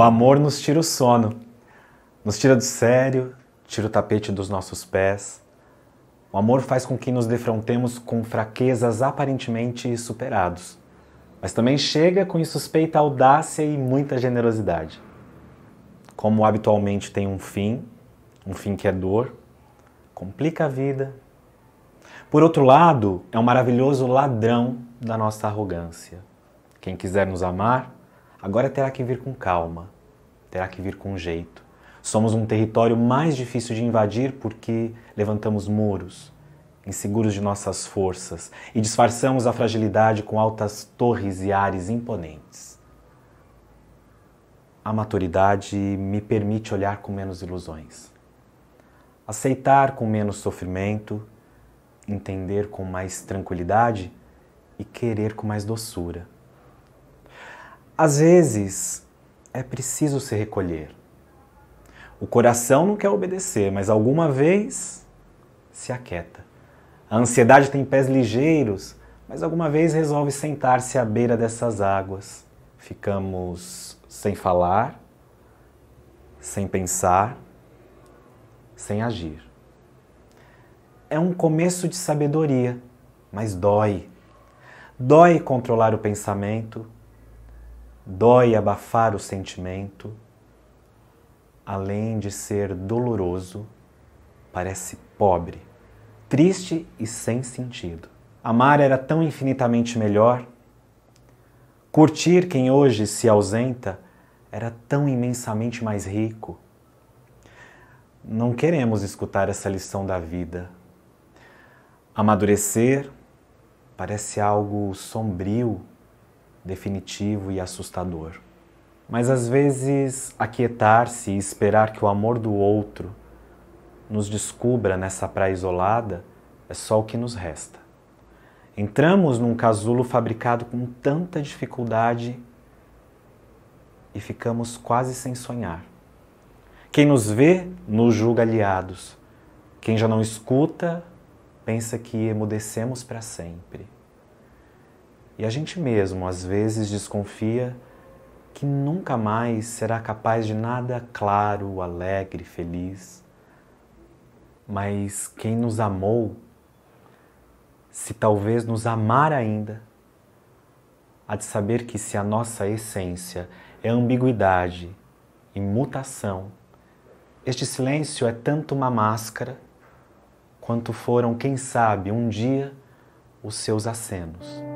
O amor nos tira o sono, nos tira do sério, tira o tapete dos nossos pés. O amor faz com que nos defrontemos com fraquezas aparentemente superados, mas também chega com insuspeita audácia e muita generosidade. Como habitualmente tem um fim, um fim que é dor, complica a vida. Por outro lado, é um maravilhoso ladrão da nossa arrogância. Quem quiser nos amar, Agora terá que vir com calma, terá que vir com jeito. Somos um território mais difícil de invadir porque levantamos muros, inseguros de nossas forças, e disfarçamos a fragilidade com altas torres e ares imponentes. A maturidade me permite olhar com menos ilusões, aceitar com menos sofrimento, entender com mais tranquilidade e querer com mais doçura. Às vezes é preciso se recolher. O coração não quer obedecer, mas alguma vez se aquieta. A ansiedade tem pés ligeiros, mas alguma vez resolve sentar-se à beira dessas águas. Ficamos sem falar, sem pensar, sem agir. É um começo de sabedoria, mas dói. Dói controlar o pensamento, Dói abafar o sentimento, além de ser doloroso, parece pobre, triste e sem sentido. Amar era tão infinitamente melhor. Curtir quem hoje se ausenta era tão imensamente mais rico. Não queremos escutar essa lição da vida. Amadurecer parece algo sombrio definitivo e assustador. Mas às vezes, aquietar-se e esperar que o amor do outro nos descubra nessa praia isolada é só o que nos resta. Entramos num casulo fabricado com tanta dificuldade e ficamos quase sem sonhar. Quem nos vê, nos julga aliados. Quem já não escuta, pensa que emudecemos para sempre. E a gente mesmo, às vezes, desconfia que nunca mais será capaz de nada claro, alegre, feliz. Mas quem nos amou, se talvez nos amar ainda, há de saber que se a nossa essência é ambiguidade e mutação, este silêncio é tanto uma máscara quanto foram, quem sabe, um dia os seus acenos.